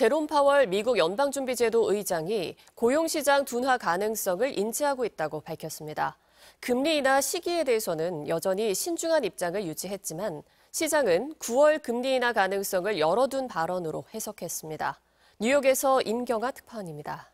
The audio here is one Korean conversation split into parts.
제롬 파월 미국 연방준비제도 의장이 고용시장 둔화 가능성을 인지하고 있다고 밝혔습니다. 금리 인 시기에 대해서는 여전히 신중한 입장을 유지했지만 시장은 9월 금리 인 가능성을 열어둔 발언으로 해석했습니다. 뉴욕에서 임경아 특파원입니다.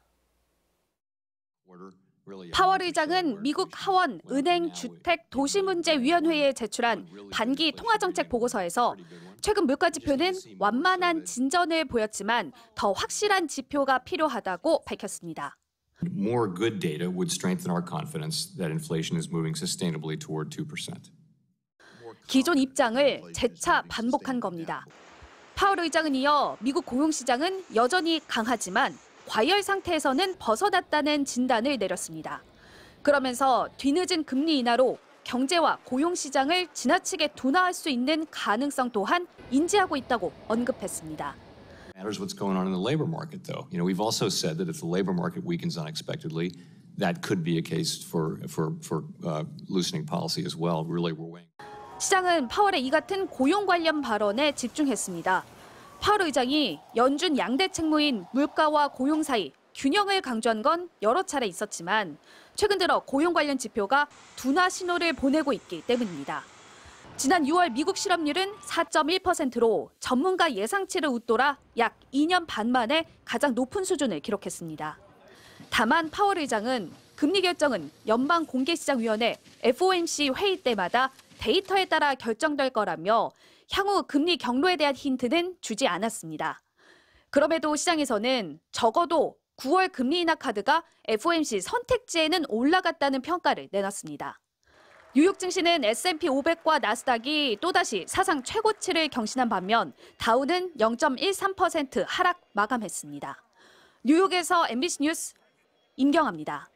파월 의장은 미국 하원 은행 주택 도시문제위원회에 제출한 반기 통화정책 보고서에서 최근 물가 지표는 완만한 진전을 보였지만 더 확실한 지표가 필요하다고 밝혔습니다. More good data would strengthen our confidence that inflation is moving sustainably toward 2%. 기존 입장을 재차 반복한 겁니다. 파월 의장은 이어 미국 고용 시장은 여전히 강하지만 과열 상태에서는 벗어났다는 진단을 내렸습니다. 그러면서 뒤늦은 금리 인하로 경제와 고용 시장을 지나치게 둔화할 수 있는 가능성 또한 인지하고 있다고 언급했습니다. matters what's going on in the labor market, though. You know, we've also said that if the labor market weakens unexpectedly, that could be a case for for for uh, loosening policy as well. Really, we're weighing. 시장은 파월의 이 같은 고용 관련 발언에 집중했습니다. 파월 의장이 연준 양대 책무인 물가와 고용 사이 균형을 강조한 건 여러 차례 있었지만 최근 들어 고용 관련 지표가 둔화 신호를 보내고 있기 때문입니다. 지난 6월 미국 실업률은 4.1%로 전문가 예상치를 웃돌아 약 2년 반 만에 가장 높은 수준을 기록했습니다. 다만 파월 의장은 금리 결정은 연방 공개시장위원회 FOMC 회의 때마다 데이터에 따라 결정될 거라며 향후 금리 경로에 대한 힌트는 주지 않았습니다. 그럼에도 시장에서는 적어도 9월 금리 인하 카드가 FOMC 선택지에는 올라갔다는 평가를 내놨습니다. 뉴욕 증시는 S&P 500과 나스닥이 또다시 사상 최고치를 경신한 반면 다우는 0.13% 하락 마감했습니다. 뉴욕에서 MBC 뉴스 임경합니다